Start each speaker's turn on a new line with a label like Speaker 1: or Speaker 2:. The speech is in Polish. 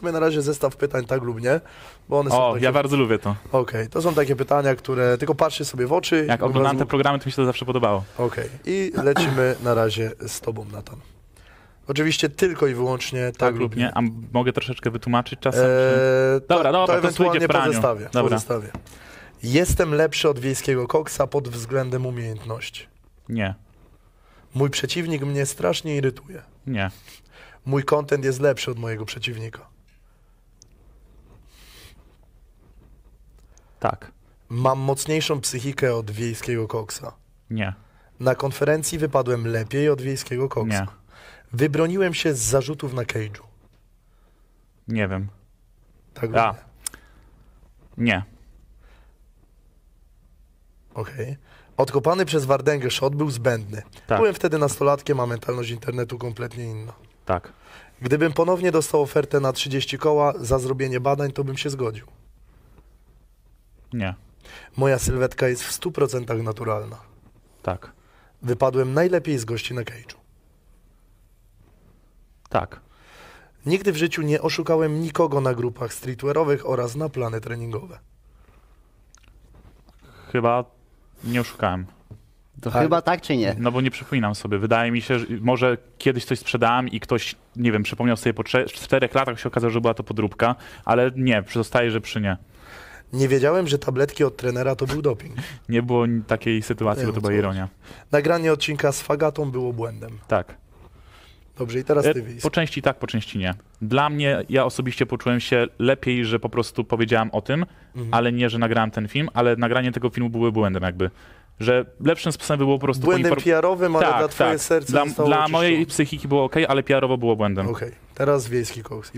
Speaker 1: sobie na razie zestaw pytań, tak lub nie, bo one są O, takie... ja bardzo lubię to. Okej, okay. to są takie pytania, które tylko patrzcie sobie w oczy. Jak oglądam te programy,
Speaker 2: to mi się to zawsze podobało. Okej, okay. i lecimy na
Speaker 1: razie z tobą, Natan. Oczywiście tylko i wyłącznie tak, tak lub
Speaker 2: nie. nie. A mogę troszeczkę wytłumaczyć czasem? Eee, czy... Dobra, to, dobra, no, to, to ewentualnie w zestawie, Pozostawię,
Speaker 1: dobra. Jestem lepszy od wiejskiego koksa pod względem umiejętności. Nie. Mój przeciwnik mnie strasznie irytuje. Nie. Mój kontent jest lepszy od mojego przeciwnika. Tak. Mam mocniejszą psychikę od wiejskiego koksa. Nie. Na konferencji wypadłem lepiej od wiejskiego koksa. Nie. Wybroniłem się z zarzutów na Cage'u.
Speaker 2: Nie wiem. Tak A. Nie.
Speaker 1: Okej. Okay. Odkopany przez Wardęgę shot był zbędny. Tak. Byłem wtedy nastolatkiem, a mentalność internetu kompletnie inna. Tak. Gdybym ponownie dostał ofertę na 30 koła za zrobienie badań, to bym się zgodził. Nie. Moja sylwetka jest w 100% naturalna. Tak. Wypadłem najlepiej z gości na cage'u. Tak. Nigdy w życiu nie oszukałem nikogo na grupach streetwearowych oraz na plany treningowe.
Speaker 2: Chyba nie oszukałem. To tak. chyba tak czy nie? No bo nie przypominam sobie. Wydaje mi się, że może kiedyś coś sprzedałem i ktoś, nie wiem, przypomniał sobie po czterech latach się okazało, że była to podróbka, ale nie, przyzostaje, że przy nie.
Speaker 1: Nie wiedziałem, że tabletki od trenera to był doping.
Speaker 2: Nie było takiej sytuacji, nie bo to była no ironia.
Speaker 1: Nagranie odcinka z Fagatą było
Speaker 2: błędem. Tak.
Speaker 1: Dobrze, i teraz e, ty
Speaker 2: wyjść. Po części tak, po części nie. Dla mnie, ja osobiście poczułem się lepiej, że po prostu powiedziałem o tym, mhm. ale nie, że nagrałem ten film, ale nagranie tego filmu było błędem jakby. Że lepszym sposobem było po prostu... Błędem poinform... PR-owym, ale tak, dla twoje tak. serce Dla, dla mojej psychiki było ok, ale PR-owo było błędem. Okej, okay.
Speaker 1: teraz Wiejski Kołs.